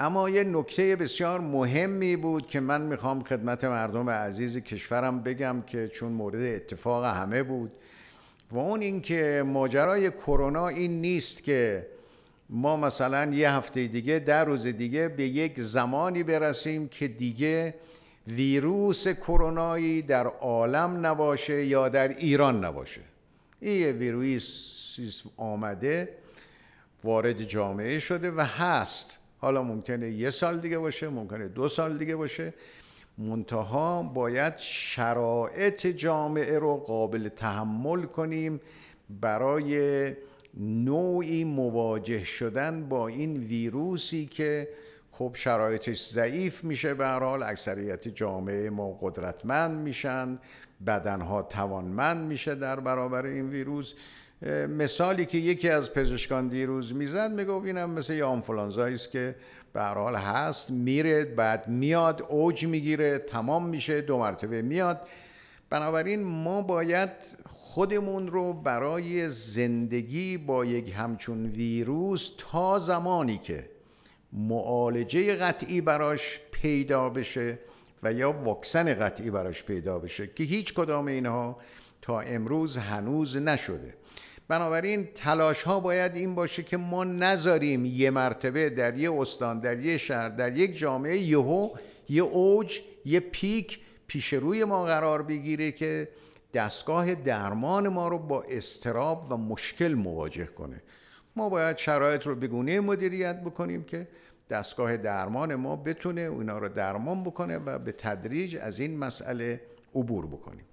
اما یه نکته بسیار مهمی بود که من میخوام خدمت مردم عزیز کشورم بگم که چون مورد اتفاق همه بود و اون اینکه ماجرای کرونا این نیست که ما مثلا یه هفته دیگه در روز دیگه به یک زمانی برسیم که دیگه ویروس کرونایی در عالم نباشه یا در ایران نباشه این ویروس آمده وارد جامعه شده و هست حالا ممکنه یه سال دیگه باشه ممکنه دو سال دیگه باشه منتها باید شرایط جامعه رو قابل تحمل کنیم برای نوعی مواجه شدن با این ویروسی که خب شرایطش ضعیف میشه به هر حال اکثریت جامعه ما قدرتمند میشن بدنها توانمند میشه در برابر این ویروس مثالی که یکی از پزشکان دیروز میزد میگفت اینم مثل یه آنفولانزایی است که به هر حال هست میره بعد میاد اوج میگیره تمام میشه دو مرتبه میاد بنابراین ما باید خودمون رو برای زندگی با یک همچون ویروس تا زمانی که معالجه قطعی براش پیدا بشه و یا واکسن قطعی براش پیدا بشه که هیچ کدام اینها تا امروز هنوز نشده بنابراین تلاش ها باید این باشه که ما نذاریم یه مرتبه در یه استان در یه شهر در یک جامعه یهو یه اوج یه پیک پیش روی ما قرار بگیره که دستگاه درمان ما رو با استراب و مشکل مواجه کنه ما باید شرایط رو بگونه مدیریت بکنیم که دستگاه درمان ما بتونه اونا رو درمان بکنه و به تدریج از این مسئله عبور بکنیم